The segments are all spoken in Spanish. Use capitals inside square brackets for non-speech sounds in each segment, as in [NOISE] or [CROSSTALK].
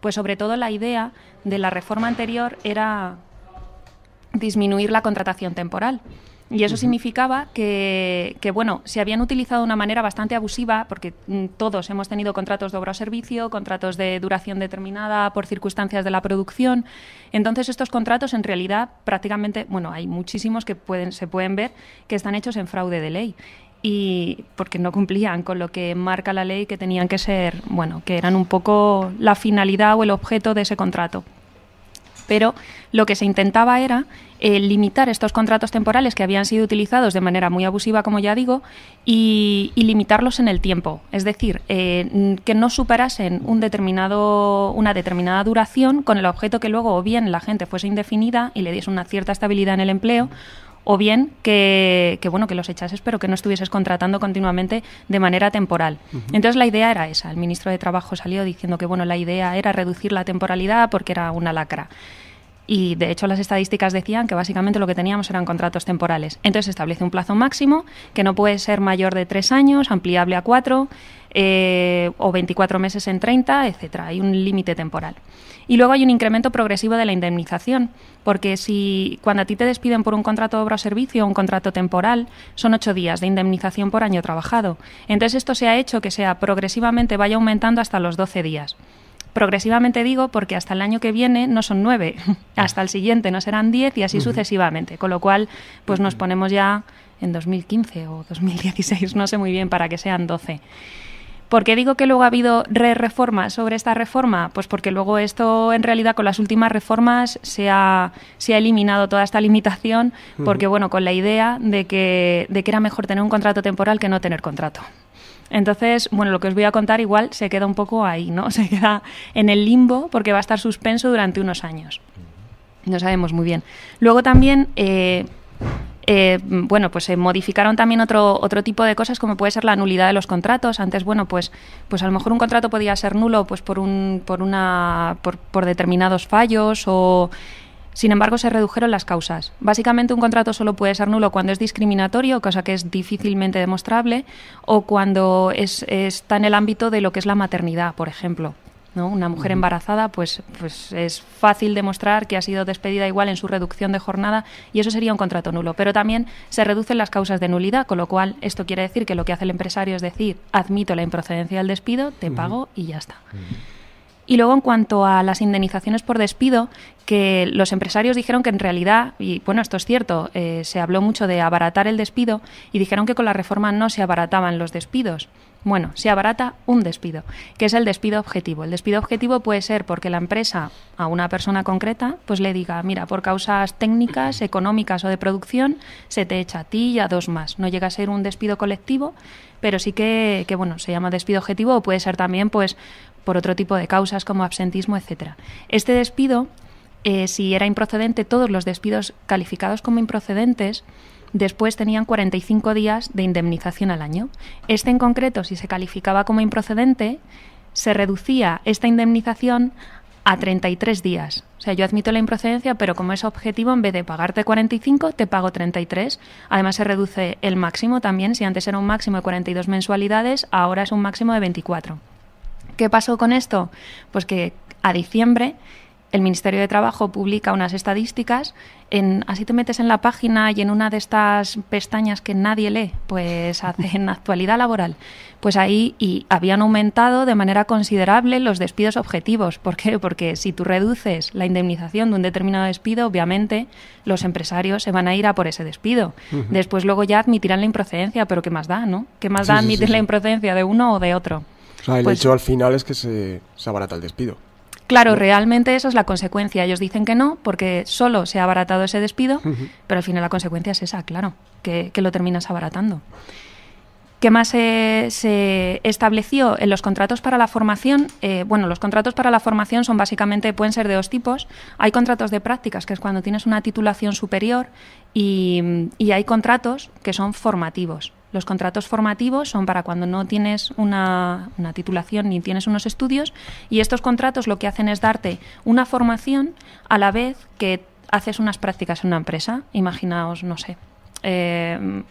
Pues sobre todo la idea de la reforma anterior era disminuir la contratación temporal. Y eso significaba que, bueno, se habían utilizado de una manera bastante abusiva, porque mm, todos hemos tenido contratos de obra o servicio, contratos de duración determinada por circunstancias de la producción. Entonces, estos contratos, en realidad, prácticamente, bueno, hay muchísimos que pueden, se pueden ver que están hechos en fraude de ley y porque no cumplían con lo que marca la ley que tenían que ser, bueno, que eran un poco la finalidad o el objeto de ese contrato. Pero lo que se intentaba era eh, limitar estos contratos temporales que habían sido utilizados de manera muy abusiva, como ya digo, y, limitarlos en el tiempo. Es decir, eh, que no superasen un determinado, una determinada duración con el objeto que luego o bien la gente fuese indefinida y le diese una cierta estabilidad en el empleo o bien que, bueno que los echases pero que no estuvieses contratando continuamente de manera temporal. Entonces la idea era esa. El ministro de Trabajo salió diciendo que bueno la idea era reducir la temporalidad porque era una lacra. Y de hecho las estadísticas decían que básicamente lo que teníamos eran contratos temporales. Entonces se establece un plazo máximo que no puede ser mayor de tres años, ampliable a cuatro eh, o 24 meses en 30, etcétera. Hay un límite temporal. Y luego hay un incremento progresivo de la indemnización, porque si cuando a ti te despiden por un contrato de obra o servicio, un contrato temporal, son ocho días de indemnización por año trabajado. Entonces esto se ha hecho que sea progresivamente vaya aumentando hasta los doce días. Progresivamente digo porque hasta el año que viene no son nueve, [LAUGHS] hasta el siguiente no serán diez y así sucesivamente, con lo cual pues nos ponemos ya en 2015 o 2016, no sé muy bien, para que sean doce. ¿Por qué digo que luego ha habido re reformas sobre esta reforma? Pues porque luego esto, en realidad, con las últimas reformas se ha, eliminado toda esta limitación, porque, bueno, con la idea de que, era mejor tener un contrato temporal que no tener contrato. Entonces, bueno, lo que os voy a contar igual se queda un poco ahí, ¿no? [LAUGHS] Se queda en el limbo porque va a estar suspenso durante unos años. No sabemos muy bien. Luego también eh, eh, bueno, pues se modificaron también otro, otro tipo de cosas como puede ser la nulidad de los contratos. Antes, bueno, pues, pues a lo mejor un contrato podía ser nulo pues por, un, por, una, por, por determinados fallos o... Sin embargo, se redujeron las causas. Básicamente, un contrato solo puede ser nulo cuando es discriminatorio, cosa que es difícilmente demostrable, o cuando es, está en el ámbito de lo que es la maternidad, por ejemplo. Una mujer embarazada, pues, pues es fácil demostrar que ha sido despedida igual en su reducción de jornada y eso sería un contrato nulo. Pero también se reducen las causas de nulidad, con lo cual esto quiere decir que lo que hace el empresario es decir, admito la improcedencia del despido, te pago y ya está. Y luego, en cuanto a las indemnizaciones por despido, que los empresarios dijeron que en realidad, y bueno, esto es cierto, eh, se habló mucho de abaratar el despido y dijeron que con la reforma no se abarataban los despidos. Bueno, se abarata un despido, que es el despido objetivo. El despido objetivo puede ser porque la empresa a una persona concreta pues le diga, mira, por causas técnicas, económicas o de producción, se te echa a ti y a dos más. No llega a ser un despido colectivo, pero sí que, que bueno, se llama despido objetivo o puede ser también pues por otro tipo de causas como absentismo, etcétera. Este despido, eh, si era improcedente, todos los despidos calificados como improcedentes Después tenían 45 días de indemnización al año. Este en concreto, si se calificaba como improcedente, se reducía esta indemnización a 33 días. O sea, yo admito la improcedencia, pero como es objetivo, en vez de pagarte 45, te pago 33. Además, se reduce el máximo también. Si antes era un máximo de 42 mensualidades, ahora es un máximo de 24. ¿Qué pasó con esto? Pues que a diciembre el Ministerio de Trabajo publica unas estadísticas, en, así te metes en la página y en una de estas pestañas que nadie lee, pues [LAUGHS] hacen actualidad laboral, pues ahí y habían aumentado de manera considerable los despidos objetivos. ¿Por qué? Porque si tú reduces la indemnización de un determinado despido, obviamente los empresarios se van a ir a por ese despido. Después luego ya admitirán la improcedencia, pero ¿qué más da, no? ¿Qué más da admitir la improcedencia de uno o de otro? O el pues hecho al final es que se, se abarata el despido. Claro, realmente esa es la consecuencia. Ellos dicen que no, porque solo se ha abaratado ese despido, pero al final la consecuencia es esa, claro, que, lo terminas abaratando. ¿Qué más se, estableció en los contratos para la formación? Eh, bueno, los contratos para la formación son básicamente, pueden ser de dos tipos. Hay contratos de prácticas, que es cuando tienes una titulación superior, y hay contratos que son formativos. Los contratos formativos son para cuando no tienes una, titulación ni tienes unos estudios y estos contratos lo que hacen es darte una formación a la vez que haces unas prácticas en una empresa. Imaginaos, no sé, eh,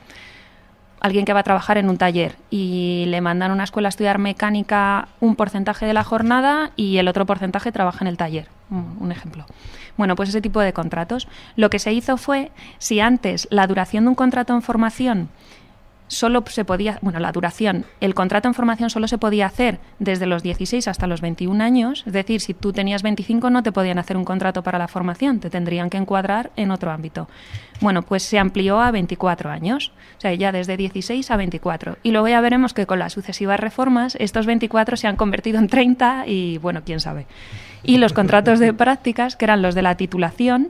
alguien que va a trabajar en un taller y le mandan a una escuela a estudiar mecánica un porcentaje de la jornada y el otro porcentaje trabaja en el taller. Un ejemplo. Bueno, pues ese tipo de contratos. Lo que se hizo fue, si antes la duración de un contrato en formación solo se podía, bueno, la duración, el contrato en formación solo se podía hacer desde los 16 hasta los 21 años, es decir, si tú tenías 25 no te podían hacer un contrato para la formación, te tendrían que encuadrar en otro ámbito. Bueno, pues se amplió a 24 años, o sea, ya desde 16 a 24. Y luego ya veremos que con las sucesivas reformas estos 24 se han convertido en 30 y bueno, quién sabe. Y los contratos de prácticas, que eran los de la titulación,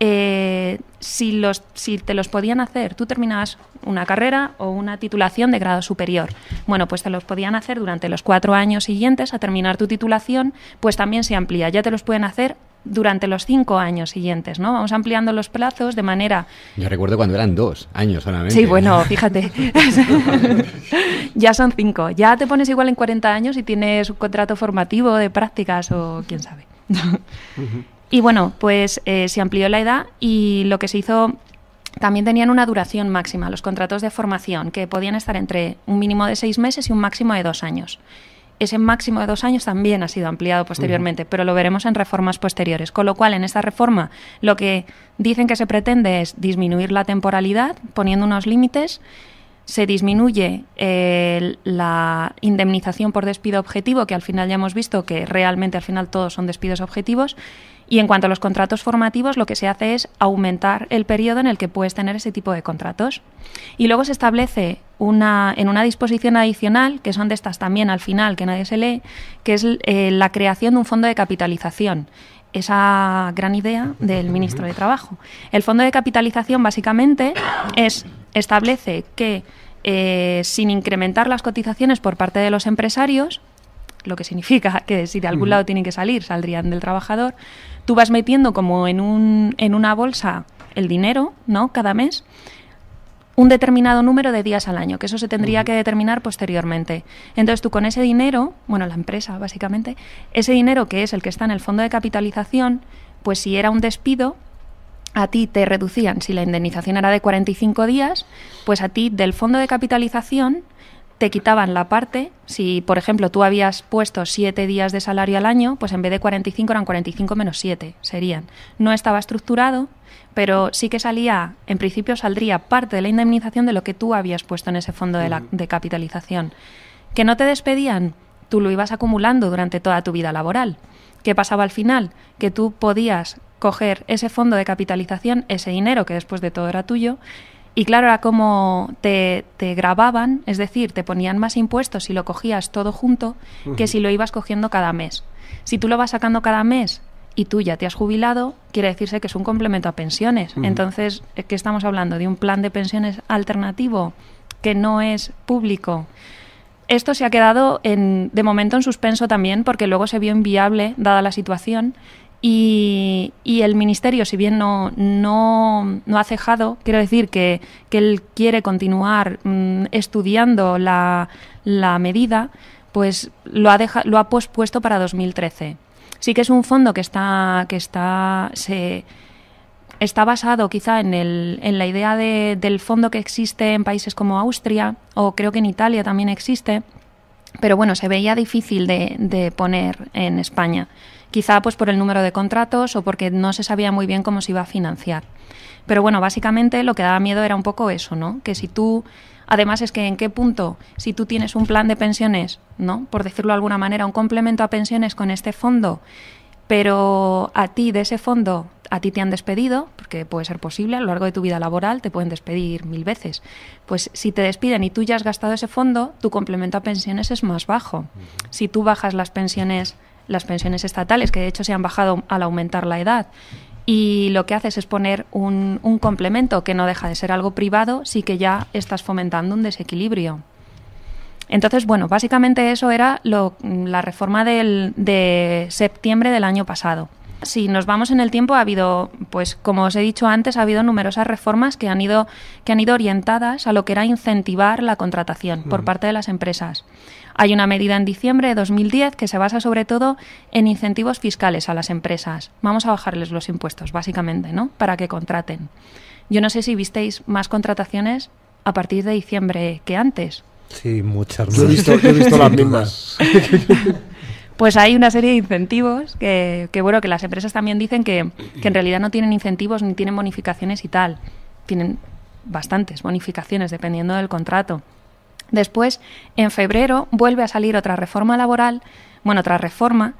eh, si, si te los podían hacer, tú terminabas una carrera o una titulación de grado superior. Bueno, pues te los podían hacer durante los cuatro años siguientes a terminar tu titulación, pues también se amplía. Ya te los pueden hacer durante los cinco años siguientes, ¿no? Vamos ampliando los plazos de manera... Yo recuerdo cuando eran dos años solamente. Sí, bueno, fíjate. [LAUGHS] ya son cinco. Ya te pones igual en 40 años y tienes un contrato formativo de prácticas o quién sabe. Y bueno, pues eh, se amplió la edad y lo que se hizo también tenían una duración máxima, los contratos de formación, que podían estar entre un mínimo de seis meses y un máximo de dos años. Ese máximo de dos años también ha sido ampliado posteriormente, pero lo veremos en reformas posteriores. Con lo cual, en esta reforma, lo que dicen que se pretende es disminuir la temporalidad, poniendo unos límites se disminuye eh, la indemnización por despido objetivo, que al final ya hemos visto que realmente al final todos son despidos objetivos. Y en cuanto a los contratos formativos, lo que se hace es aumentar el periodo en el que puedes tener ese tipo de contratos. Y luego se establece una, en una disposición adicional, que son de estas también al final, que nadie se lee, que es eh, la creación de un fondo de capitalización esa gran idea del ministro de Trabajo. El fondo de capitalización básicamente es establece que eh, sin incrementar las cotizaciones por parte de los empresarios, lo que significa que si de algún lado tienen que salir, saldrían del trabajador, tú vas metiendo como en, un, en una bolsa el dinero, ¿no? Cada mes un determinado número de días al año, que eso se tendría que determinar posteriormente. Entonces tú con ese dinero, bueno, la empresa básicamente, ese dinero que es el que está en el fondo de capitalización, pues si era un despido, a ti te reducían, si la indemnización era de 45 días, pues a ti del fondo de capitalización te quitaban la parte, si por ejemplo tú habías puesto 7 días de salario al año, pues en vez de 45 eran 45 menos 7, serían. No estaba estructurado, pero sí que salía, en principio saldría parte de la indemnización de lo que tú habías puesto en ese fondo de, la, de capitalización. Que no te despedían, tú lo ibas acumulando durante toda tu vida laboral. ¿Qué pasaba al final? Que tú podías coger ese fondo de capitalización, ese dinero que después de todo era tuyo, y claro, era como te, te grababan, es decir, te ponían más impuestos si lo cogías todo junto que si lo ibas cogiendo cada mes. Si tú lo vas sacando cada mes y tú ya te has jubilado, quiere decirse que es un complemento a pensiones. Entonces, ¿qué estamos hablando? ¿De un plan de pensiones alternativo que no es público? esto se ha quedado en, de momento en suspenso también porque luego se vio inviable dada la situación y, el ministerio, si bien no, no, ha cejado, quiero decir que, él quiere continuar mm, estudiando la, la, medida, pues lo ha, lo ha pospuesto para 2013. Sí que es un fondo que está, que está se, está basado quizá en, el, en la idea del fondo que existe en países como Austria o creo que en Italia también existe, pero bueno, se veía difícil de, de poner en España, quizá pues por el número de contratos o porque no se sabía muy bien cómo se iba a financiar. Pero bueno, básicamente lo que daba miedo era un poco eso, ¿no? Que si tú Además es que en qué punto, si tú tienes un plan de pensiones, ¿no? Por decirlo de alguna manera, un complemento a pensiones con este fondo, pero a ti de ese fondo a ti te han despedido, porque puede ser posible, a lo largo de tu vida laboral te pueden despedir mil veces. Pues si te despiden y tú ya has gastado ese fondo, tu complemento a pensiones es más bajo. Si tú bajas las pensiones, las pensiones estatales, que de hecho se han bajado al aumentar la edad, y lo que haces es poner un, complemento que no deja de ser algo privado, sí que ya estás fomentando un desequilibrio. Entonces, bueno, básicamente eso era lo, la reforma de septiembre del año pasado si nos vamos en el tiempo, ha habido, pues como os he dicho antes, ha habido numerosas reformas que han ido, que han ido orientadas a lo que era incentivar la contratación por parte de las empresas. Hay una medida en diciembre de 2010 que se basa sobre todo en incentivos fiscales a las empresas. Vamos a bajarles los impuestos, básicamente, ¿no? Para que contraten. Yo no sé si visteis más contrataciones a partir de diciembre que antes. Sí, muchas más. visto, he visto las [LAUGHS] mismas. Pues hay una serie de incentivos que, bueno, que las empresas también dicen que, que en realidad no tienen incentivos ni tienen bonificaciones y tal. Tienen bastantes bonificaciones dependiendo del contrato. Después, en febrero, vuelve a salir otra reforma laboral, bueno, otra reforma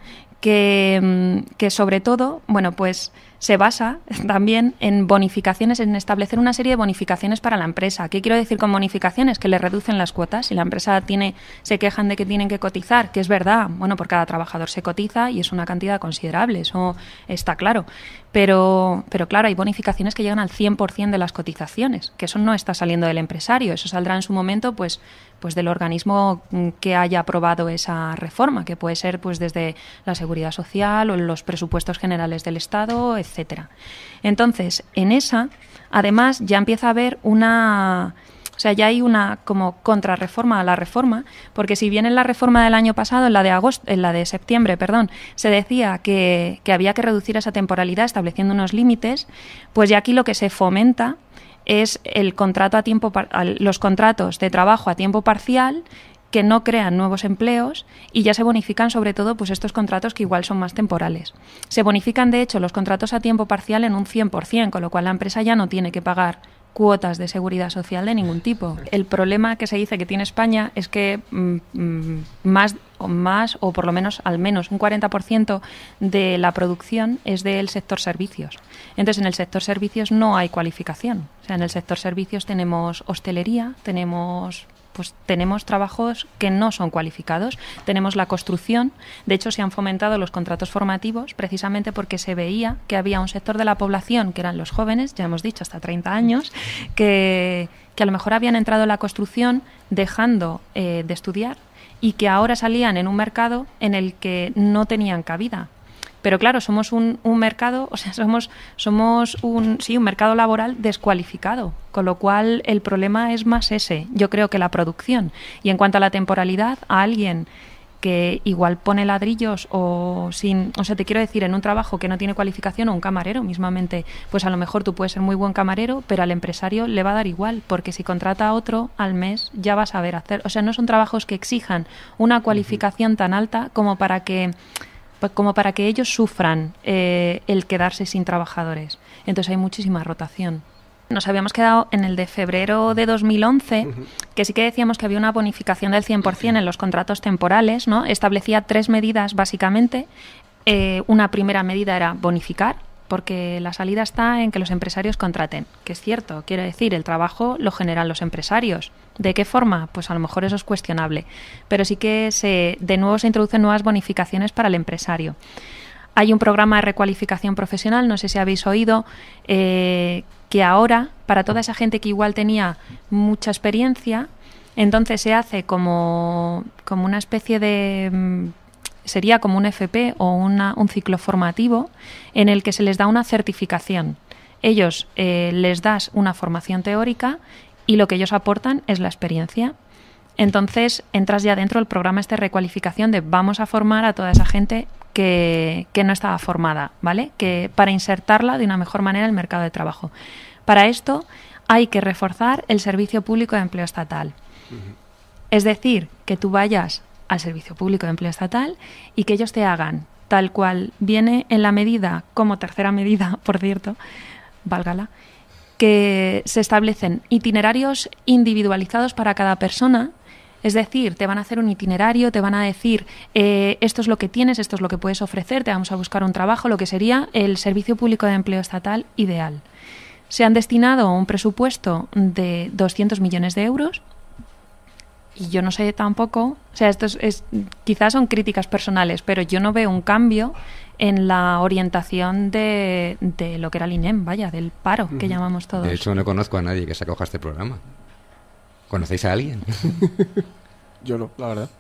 Mm, que, sobre todo, bueno, pues se basa [LAUGHS] también en bonificaciones, en establecer una serie de bonificaciones para la empresa. ¿Qué quiero decir con bonificaciones? Que le reducen las cuotas. y la empresa tiene, se quejan de que tienen que cotizar, que es verdad, bueno, por cada trabajador se cotiza y es una cantidad considerable, eso está claro. Pero, pero claro, hay bonificaciones que llegan al 100% de las cotizaciones, que eso no está saliendo del empresario, eso saldrá en su momento pues, pues del organismo mm, que haya aprobado esa reforma, que puede ser pues desde la Seguridad Social o los presupuestos generales del Estado, etcétera. Entonces, en esa, además, ya empieza a haber una o sea, ya hay una como contrarreforma a la reforma, porque si bien en la reforma del año pasado, en la de agosto, en la de septiembre, perdón, se decía que, había que reducir esa temporalidad estableciendo unos límites, pues ya aquí lo que se fomenta es el contrato a tiempo los contratos de trabajo a tiempo parcial que no crean nuevos empleos y ya se bonifican sobre todo pues estos contratos que igual son más temporales. Se bonifican de hecho los contratos a tiempo parcial en un 100%, con lo cual la empresa ya no tiene que pagar cuotas de seguridad social de ningún tipo. El problema que se dice que tiene España es que mm, mm, más o más o por lo menos al menos un 40% de la producción es del sector servicios. Entonces, en el sector servicios no hay cualificación. O sea, en el sector servicios tenemos hostelería, tenemos pues tenemos trabajos que no son cualificados. Tenemos la construcción, de hecho se han fomentado los contratos formativos precisamente porque se veía que había un sector de la población, que eran los jóvenes, ya hemos dicho hasta 30 años, que, a lo mejor habían entrado en la construcción dejando eh, de estudiar y que ahora salían en un mercado en el que no tenían cabida pero claro, somos un, un mercado, o sea, somos, somos un, sí, un mercado laboral descualificado, con lo cual el problema es más ese, yo creo que la producción. Y en cuanto a la temporalidad, a alguien que igual pone ladrillos o sin, o sea, te quiero decir, en un trabajo que no tiene cualificación o un camarero mismamente, pues a lo mejor tú puedes ser muy buen camarero, pero al empresario le va a dar igual, porque si contrata a otro al mes ya va a saber hacer, o sea, no son trabajos que exijan una cualificación tan alta como para que como para que ellos sufran eh, el quedarse sin trabajadores. Entonces hay muchísima rotación. Nos habíamos quedado en el de febrero de 2011, que sí que decíamos que había una bonificación del 100% en los contratos temporales, ¿no? Establecía tres medidas básicamente. Eh, una primera medida era bonificar, porque la salida está en que los empresarios contraten, que es cierto, quiero decir, el trabajo lo generan los empresarios. ¿De qué forma? Pues a lo mejor eso es cuestionable, pero sí que se, de nuevo se introducen nuevas bonificaciones para el empresario. Hay un programa de recualificación profesional, no sé si habéis oído, eh, que ahora, para toda esa gente que igual tenía mucha experiencia, entonces se hace como, como una especie de mm, sería como un FP o un ciclo formativo en el que se les da una certificación. Ellos eh, les das una formación teórica y lo que ellos aportan es la experiencia. Entonces entras ya dentro del programa este de recualificación de vamos a formar a toda esa gente que, no estaba formada, ¿vale? Que para insertarla de una mejor manera en el mercado de trabajo. Para esto hay que reforzar el servicio público de empleo estatal. Es decir, que tú vayas al Servicio Público de Empleo Estatal y que ellos te hagan tal cual viene en la medida, como tercera medida, [LAUGHS] por cierto, válgala, que se establecen itinerarios individualizados para cada persona. Es decir, te van a hacer un itinerario, te van a decir eh, esto es lo que tienes, esto es lo que puedes ofrecer, te vamos a buscar un trabajo, lo que sería el Servicio Público de Empleo Estatal ideal. Se han destinado un presupuesto de 200 millones de euros y yo no sé tampoco, o sea, esto es, quizás son críticas personales, pero yo no veo un cambio en la orientación de, lo que era el INEM, vaya, del paro que llamamos todos. De hecho, no conozco a nadie que se acoja a este programa. ¿Conocéis a alguien? [LAUGHS] yo no, la verdad.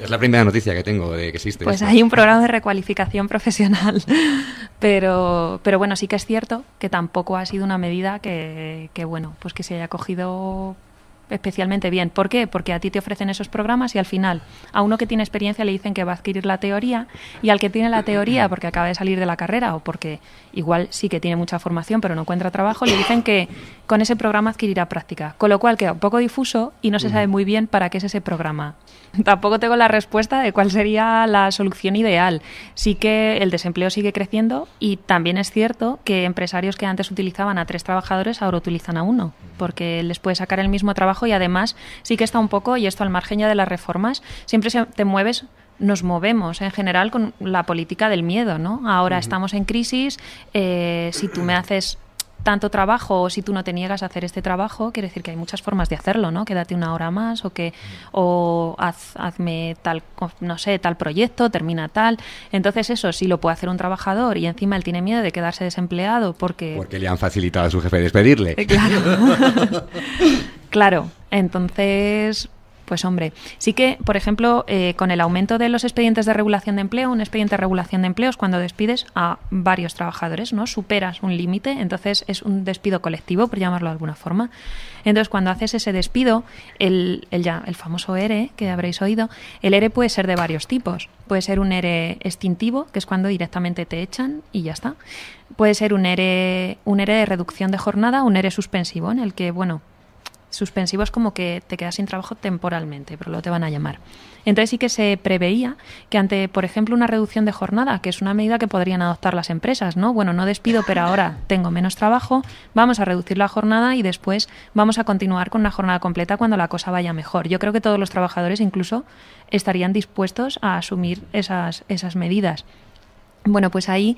Es la primera noticia que tengo de que existe. Pues hay un programa de recualificación [LAUGHS] profesional, pero, pero bueno, sí que es cierto que tampoco ha sido una medida que, que bueno, pues que se haya cogido especialmente bien. ¿Por qué? Porque a ti te ofrecen esos programas y al final a uno que tiene experiencia le dicen que va a adquirir la teoría y al que tiene la teoría porque acaba de salir de la carrera o porque igual sí que tiene mucha formación pero no encuentra trabajo, le dicen que con ese programa adquirirá práctica. Con lo cual queda un poco difuso y no se sabe muy bien para qué es ese programa. Tampoco tengo la respuesta de cuál sería la solución ideal. Sí que el desempleo sigue creciendo y también es cierto que empresarios que antes utilizaban a tres trabajadores ahora utilizan a uno, porque les puede sacar el mismo trabajo y además sí que está un poco, y esto al margen ya de las reformas, siempre te mueves nos movemos en general con la política del miedo, ¿no? Ahora estamos en crisis, eh, si tú me haces tanto trabajo o si tú no te niegas a hacer este trabajo, quiere decir que hay muchas formas de hacerlo, ¿no? Quédate una hora más o que o haz, hazme tal, no sé, tal proyecto, termina tal. Entonces eso, sí lo puede hacer un trabajador y encima él tiene miedo de quedarse desempleado porque... Porque le han facilitado a su jefe despedirle. Eh, claro. [LAUGHS] claro. Entonces, pues hombre, sí que, por ejemplo, eh, con el aumento de los expedientes de regulación de empleo, un expediente de regulación de empleo es cuando despides a varios trabajadores, ¿no? Superas un límite, entonces es un despido colectivo, por llamarlo de alguna forma. Entonces, cuando haces ese despido, el, el, ya, el famoso ERE que habréis oído, el ERE puede ser de varios tipos. Puede ser un ERE extintivo, que es cuando directamente te echan y ya está. Puede ser un ERE, un ERE de reducción de jornada, un ERE suspensivo, en el que, bueno, suspensivos como que te quedas sin trabajo temporalmente, pero luego te van a llamar. Entonces sí que se preveía que ante, por ejemplo, una reducción de jornada, que es una medida que podrían adoptar las empresas, ¿no? Bueno, no despido, pero ahora tengo menos trabajo, vamos a reducir la jornada y después vamos a continuar con una jornada completa cuando la cosa vaya mejor. Yo creo que todos los trabajadores incluso estarían dispuestos a asumir esas, esas medidas. Bueno, pues ahí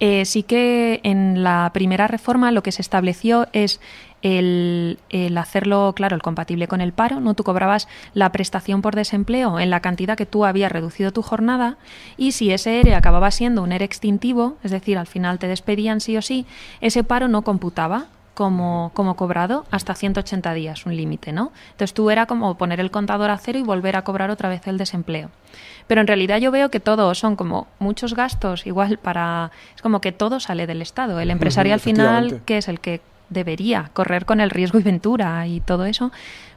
eh, sí que en la primera reforma lo que se estableció es el, hacerlo, claro, el compatible con el paro, ¿no? Tú cobrabas la prestación por desempleo en la cantidad que tú habías reducido tu jornada y si ese ERE acababa siendo un ERE extintivo, es decir, al final te despedían sí o sí, ese paro no computaba como, como, cobrado hasta 180 días, un límite, ¿no? Entonces tú era como poner el contador a cero y volver a cobrar otra vez el desempleo. Pero en realidad yo veo que todo son como muchos gastos, igual para... Es como que todo sale del Estado. El empresario al final, que es el que debería correr con el riesgo y ventura y todo eso,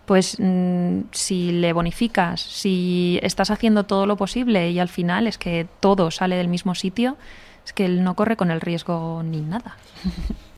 pues mm, si le bonificas, si estás haciendo todo lo posible y al final es que todo sale del mismo sitio, es que él no corre con el riesgo ni nada. [LAUGHS]